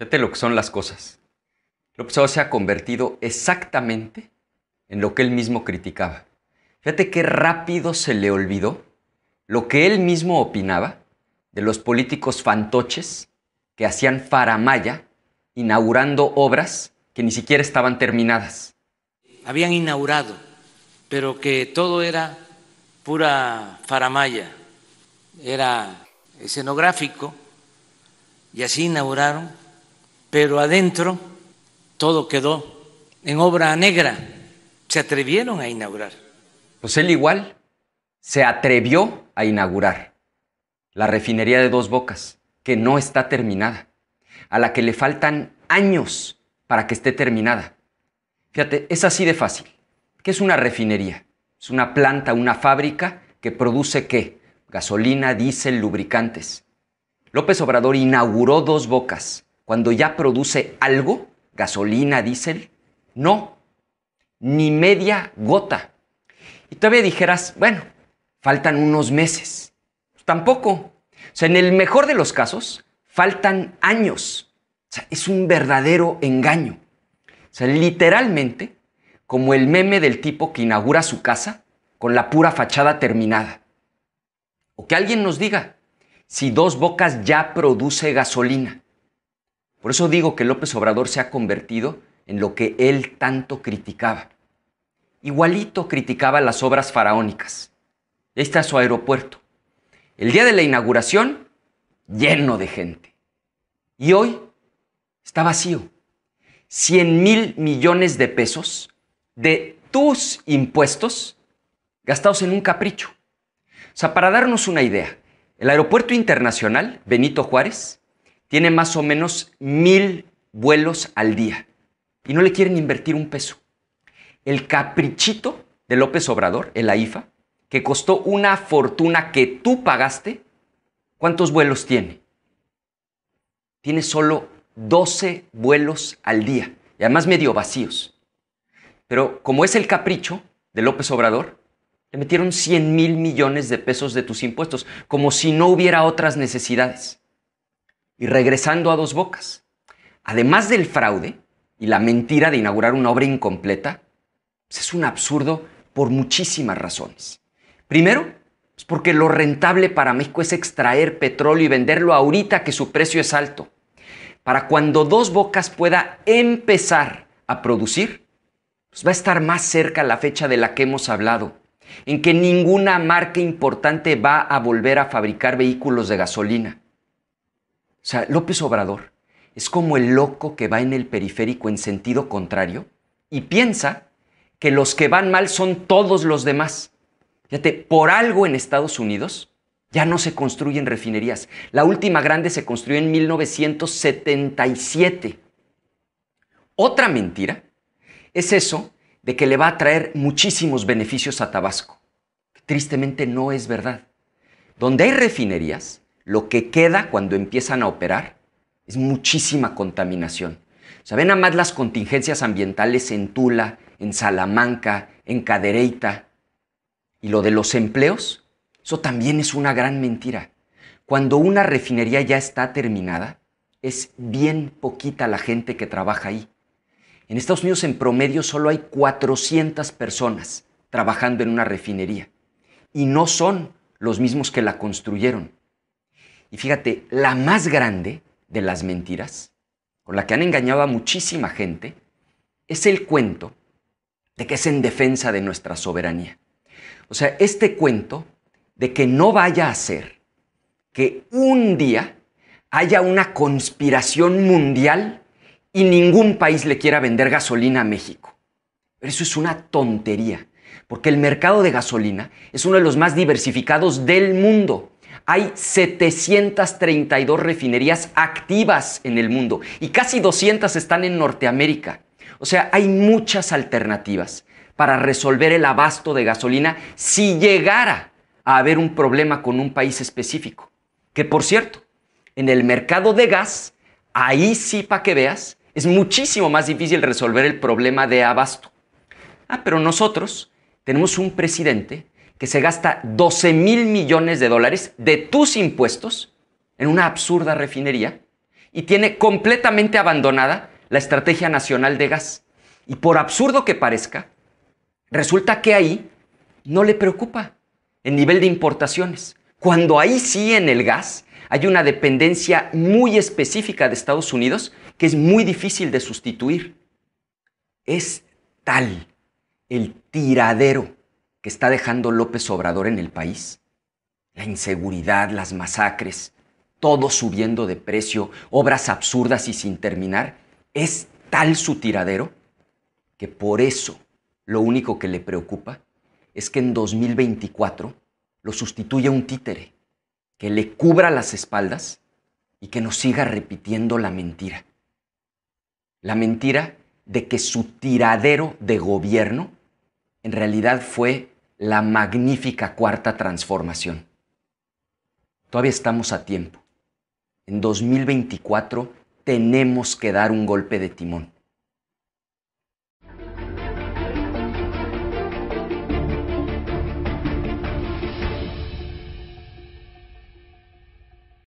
Fíjate lo que son las cosas. López Obrador se ha convertido exactamente en lo que él mismo criticaba. Fíjate qué rápido se le olvidó lo que él mismo opinaba de los políticos fantoches que hacían faramaya inaugurando obras que ni siquiera estaban terminadas. Habían inaugurado, pero que todo era pura faramaya, era escenográfico, y así inauguraron pero adentro todo quedó en obra negra. Se atrevieron a inaugurar. Pues él igual se atrevió a inaugurar la refinería de dos bocas, que no está terminada, a la que le faltan años para que esté terminada. Fíjate, es así de fácil. ¿Qué es una refinería? Es una planta, una fábrica que produce qué? Gasolina, diésel, lubricantes. López Obrador inauguró dos bocas cuando ya produce algo, gasolina, diésel? No, ni media gota. Y todavía dijeras, bueno, faltan unos meses. Pues tampoco. O sea, en el mejor de los casos, faltan años. O sea, es un verdadero engaño. O sea, literalmente, como el meme del tipo que inaugura su casa con la pura fachada terminada. O que alguien nos diga si dos bocas ya produce gasolina. Por eso digo que López Obrador se ha convertido en lo que él tanto criticaba. Igualito criticaba las obras faraónicas. Ahí está su aeropuerto. El día de la inauguración, lleno de gente. Y hoy está vacío. 100 mil millones de pesos de tus impuestos gastados en un capricho. O sea, para darnos una idea, el aeropuerto internacional Benito Juárez tiene más o menos mil vuelos al día y no le quieren invertir un peso. El caprichito de López Obrador, el AIFA, que costó una fortuna que tú pagaste, ¿cuántos vuelos tiene? Tiene solo 12 vuelos al día y además medio vacíos. Pero como es el capricho de López Obrador, le metieron 100 mil millones de pesos de tus impuestos, como si no hubiera otras necesidades y regresando a dos bocas. Además del fraude y la mentira de inaugurar una obra incompleta, pues, es un absurdo por muchísimas razones. Primero, es pues, porque lo rentable para México es extraer petróleo y venderlo ahorita que su precio es alto, para cuando Dos Bocas pueda empezar a producir, pues, va a estar más cerca la fecha de la que hemos hablado, en que ninguna marca importante va a volver a fabricar vehículos de gasolina. O sea, López Obrador es como el loco que va en el periférico en sentido contrario y piensa que los que van mal son todos los demás. Fíjate, por algo en Estados Unidos ya no se construyen refinerías. La última grande se construyó en 1977. Otra mentira es eso de que le va a traer muchísimos beneficios a Tabasco. Tristemente no es verdad. Donde hay refinerías, lo que queda cuando empiezan a operar es muchísima contaminación. ¿Saben además nada más las contingencias ambientales en Tula, en Salamanca, en Cadereyta. Y lo de los empleos, eso también es una gran mentira. Cuando una refinería ya está terminada, es bien poquita la gente que trabaja ahí. En Estados Unidos en promedio solo hay 400 personas trabajando en una refinería. Y no son los mismos que la construyeron. Y fíjate, la más grande de las mentiras, con la que han engañado a muchísima gente, es el cuento de que es en defensa de nuestra soberanía. O sea, este cuento de que no vaya a ser que un día haya una conspiración mundial y ningún país le quiera vender gasolina a México. eso es una tontería, porque el mercado de gasolina es uno de los más diversificados del mundo hay 732 refinerías activas en el mundo y casi 200 están en Norteamérica. O sea, hay muchas alternativas para resolver el abasto de gasolina si llegara a haber un problema con un país específico. Que por cierto, en el mercado de gas, ahí sí para que veas, es muchísimo más difícil resolver el problema de abasto. Ah, pero nosotros tenemos un presidente que se gasta 12 mil millones de dólares de tus impuestos en una absurda refinería y tiene completamente abandonada la estrategia nacional de gas. Y por absurdo que parezca, resulta que ahí no le preocupa el nivel de importaciones, cuando ahí sí en el gas hay una dependencia muy específica de Estados Unidos que es muy difícil de sustituir. Es tal el tiradero que está dejando López Obrador en el país. La inseguridad, las masacres, todo subiendo de precio, obras absurdas y sin terminar, es tal su tiradero que por eso lo único que le preocupa es que en 2024 lo sustituya un títere, que le cubra las espaldas y que nos siga repitiendo la mentira. La mentira de que su tiradero de gobierno en realidad fue la magnífica cuarta transformación. Todavía estamos a tiempo. En 2024 tenemos que dar un golpe de timón.